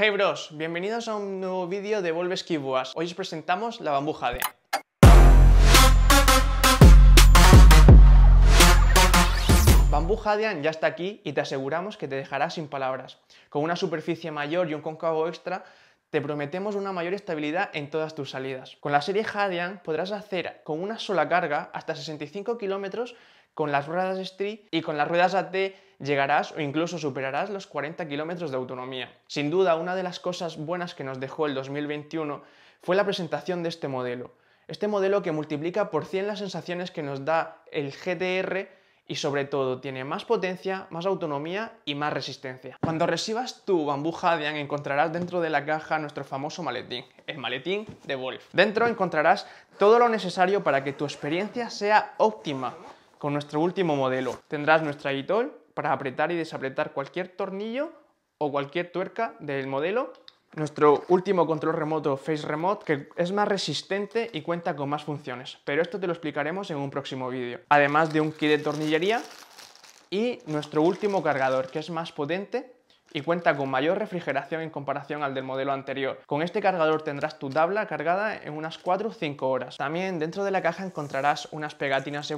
Hey bros, bienvenidos a un nuevo vídeo de Volve Hoy os presentamos la Bambú Hadian. Bambú Hadian ya está aquí y te aseguramos que te dejará sin palabras. Con una superficie mayor y un cóncavo extra, te prometemos una mayor estabilidad en todas tus salidas. Con la serie Jadean podrás hacer con una sola carga hasta 65 kilómetros con las ruedas Street y con las ruedas AT llegarás o incluso superarás los 40 kilómetros de autonomía. Sin duda, una de las cosas buenas que nos dejó el 2021 fue la presentación de este modelo. Este modelo que multiplica por 100 las sensaciones que nos da el GTR y sobre todo tiene más potencia, más autonomía y más resistencia. Cuando recibas tu Bambú Hadian encontrarás dentro de la caja nuestro famoso maletín, el maletín de Wolf. Dentro encontrarás todo lo necesario para que tu experiencia sea óptima, con nuestro último modelo. Tendrás nuestra e para apretar y desapretar cualquier tornillo o cualquier tuerca del modelo. Nuestro último control remoto Face Remote que es más resistente y cuenta con más funciones, pero esto te lo explicaremos en un próximo vídeo. Además de un kit de tornillería y nuestro último cargador que es más potente y cuenta con mayor refrigeración en comparación al del modelo anterior. Con este cargador tendrás tu tabla cargada en unas 4 o 5 horas. También dentro de la caja encontrarás unas pegatinas de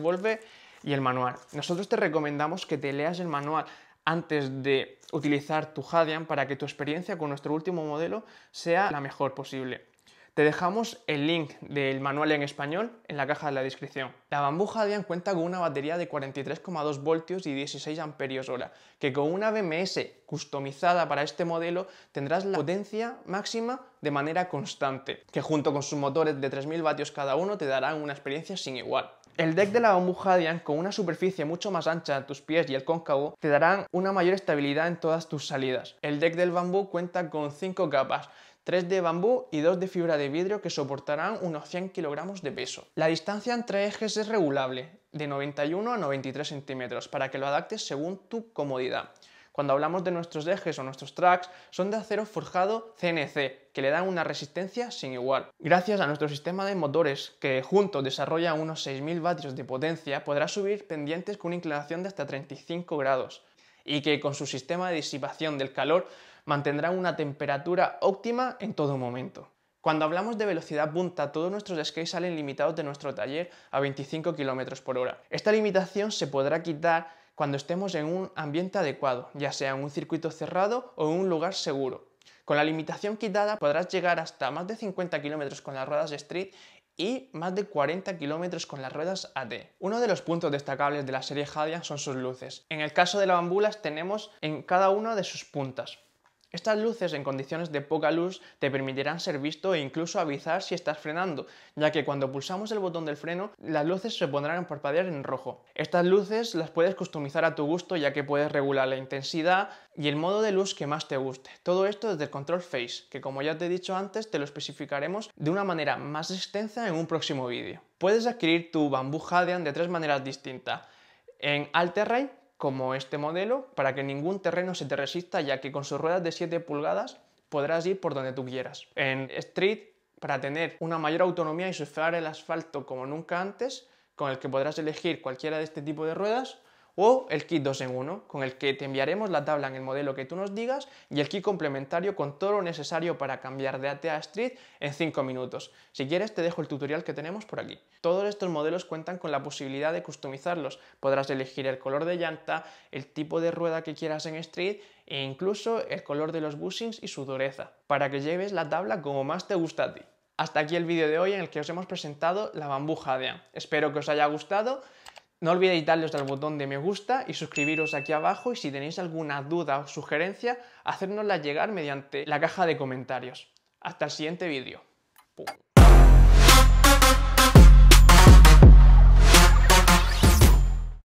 y el manual. Nosotros te recomendamos que te leas el manual antes de utilizar tu Hadian para que tu experiencia con nuestro último modelo sea la mejor posible. Te dejamos el link del manual en español en la caja de la descripción. La Bamboo Hadian cuenta con una batería de 43,2 voltios y 16 amperios hora, que con una BMS customizada para este modelo tendrás la potencia máxima de manera constante, que junto con sus motores de 3000 vatios cada uno te darán una experiencia sin igual. El deck de la Hadian, con una superficie mucho más ancha, tus pies y el cóncavo, te darán una mayor estabilidad en todas tus salidas. El deck del bambú cuenta con 5 capas, 3 de bambú y 2 de fibra de vidrio que soportarán unos 100 kilogramos de peso. La distancia entre ejes es regulable, de 91 a 93 centímetros, para que lo adaptes según tu comodidad cuando hablamos de nuestros ejes o nuestros tracks, son de acero forjado CNC, que le dan una resistencia sin igual. Gracias a nuestro sistema de motores, que junto desarrolla unos 6.000 vatios de potencia, podrá subir pendientes con una inclinación de hasta 35 grados, y que con su sistema de disipación del calor mantendrá una temperatura óptima en todo momento. Cuando hablamos de velocidad punta, todos nuestros skates salen limitados de nuestro taller a 25 km por hora. Esta limitación se podrá quitar cuando estemos en un ambiente adecuado, ya sea en un circuito cerrado o en un lugar seguro. Con la limitación quitada podrás llegar hasta más de 50 km con las ruedas Street y más de 40 km con las ruedas AT. Uno de los puntos destacables de la serie Hadian son sus luces. En el caso de las bambulas tenemos en cada una de sus puntas estas luces en condiciones de poca luz te permitirán ser visto e incluso avisar si estás frenando, ya que cuando pulsamos el botón del freno, las luces se pondrán en parpadear en rojo. Estas luces las puedes customizar a tu gusto ya que puedes regular la intensidad y el modo de luz que más te guste. Todo esto desde el control face, que como ya te he dicho antes, te lo especificaremos de una manera más extensa en un próximo vídeo. Puedes adquirir tu Bamboo Hadian de tres maneras distintas. En Alterray, como este modelo para que ningún terreno se te resista ya que con sus ruedas de 7 pulgadas podrás ir por donde tú quieras. En Street, para tener una mayor autonomía y surfear el asfalto como nunca antes, con el que podrás elegir cualquiera de este tipo de ruedas, o el kit 2 en 1, con el que te enviaremos la tabla en el modelo que tú nos digas y el kit complementario con todo lo necesario para cambiar de AT a Street en 5 minutos. Si quieres te dejo el tutorial que tenemos por aquí. Todos estos modelos cuentan con la posibilidad de customizarlos. Podrás elegir el color de llanta, el tipo de rueda que quieras en Street e incluso el color de los bushings y su dureza, para que lleves la tabla como más te gusta a ti. Hasta aquí el vídeo de hoy en el que os hemos presentado la bambuja Jadean. Espero que os haya gustado no olvidéis darles al botón de me gusta y suscribiros aquí abajo y si tenéis alguna duda o sugerencia, hacérnosla llegar mediante la caja de comentarios. Hasta el siguiente vídeo.